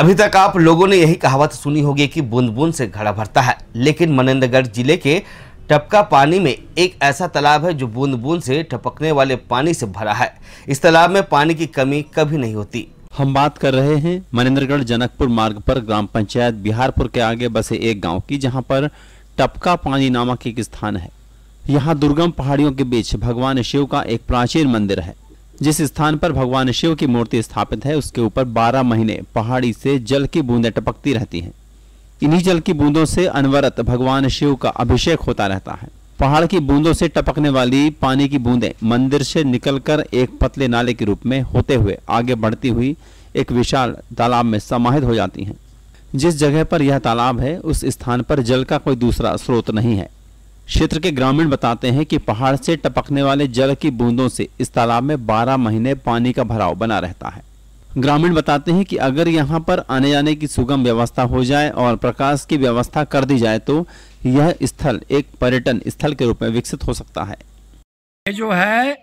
अभी तक आप लोगों ने यही कहावत सुनी होगी कि बूंद बूंद से घड़ा भरता है लेकिन मनेन्द्रगढ़ जिले के टपका पानी में एक ऐसा तालाब है जो बूंद बूंद से टपकने वाले पानी से भरा है इस तालाब में पानी की कमी कभी नहीं होती हम बात कर रहे हैं मनेन्द्रगढ़ जनकपुर मार्ग पर ग्राम पंचायत बिहारपुर के आगे बसे एक गाँव की जहाँ पर टपका पानी नामक एक स्थान है यहाँ दुर्गम पहाड़ियों के बीच भगवान शिव का एक प्राचीन मंदिर है जिस स्थान पर भगवान शिव की मूर्ति स्थापित है उसके ऊपर बारह महीने पहाड़ी से जल की बूंदें टपकती रहती हैं इन्हीं जल की बूंदों से अनवरत भगवान शिव का अभिषेक होता रहता है पहाड़ की बूंदों से टपकने वाली पानी की बूंदें मंदिर से निकलकर एक पतले नाले के रूप में होते हुए आगे बढ़ती हुई एक विशाल तालाब में समाहित हो जाती हैं जिस जगह पर यह तालाब है उस स्थान पर जल का कोई दूसरा स्रोत नहीं है क्षेत्र के ग्रामीण बताते हैं कि पहाड़ से टपकने वाले जल की बूंदों से इस तालाब में 12 महीने पानी का भराव बना रहता है ग्रामीण बताते हैं कि अगर यहाँ पर आने जाने की सुगम व्यवस्था हो जाए और प्रकाश की व्यवस्था कर दी जाए तो यह स्थल एक पर्यटन स्थल के रूप में विकसित हो सकता है ये जो है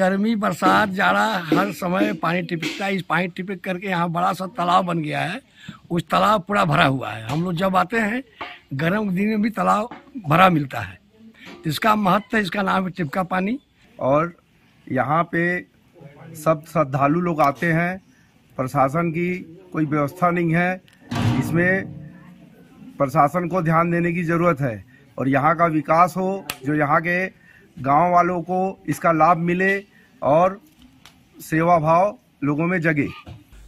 गर्मी बरसात जाड़ा हर समय पानी टिपकता है इस पानी टिपक करके यहाँ बड़ा सा तालाब बन गया है उस तालाब पूरा भरा हुआ है हम लोग जब आते हैं गर्म दिन में भी तालाब भरा मिलता है इसका महत्व इसका नाम है टिपका पानी और यहाँ पे सब श्रद्धालु लोग आते हैं प्रशासन की कोई व्यवस्था नहीं है इसमें प्रशासन को ध्यान देने की ज़रूरत है और यहाँ का विकास हो जो यहाँ के गांव वालों को इसका लाभ मिले और सेवा भाव लोगों में जगे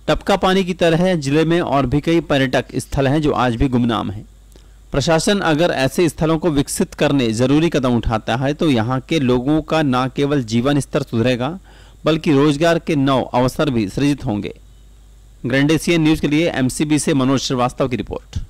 टपका पानी की तरह जिले में और भी कई पर्यटक स्थल हैं जो आज भी गुमनाम हैं प्रशासन अगर ऐसे स्थलों को विकसित करने जरूरी कदम उठाता है तो यहाँ के लोगों का न केवल जीवन स्तर सुधरेगा बल्कि रोजगार के नौ अवसर भी सृजित होंगे ग्रेंडेसियन न्यूज के लिए एमसीबी से मनोज श्रीवास्तव की रिपोर्ट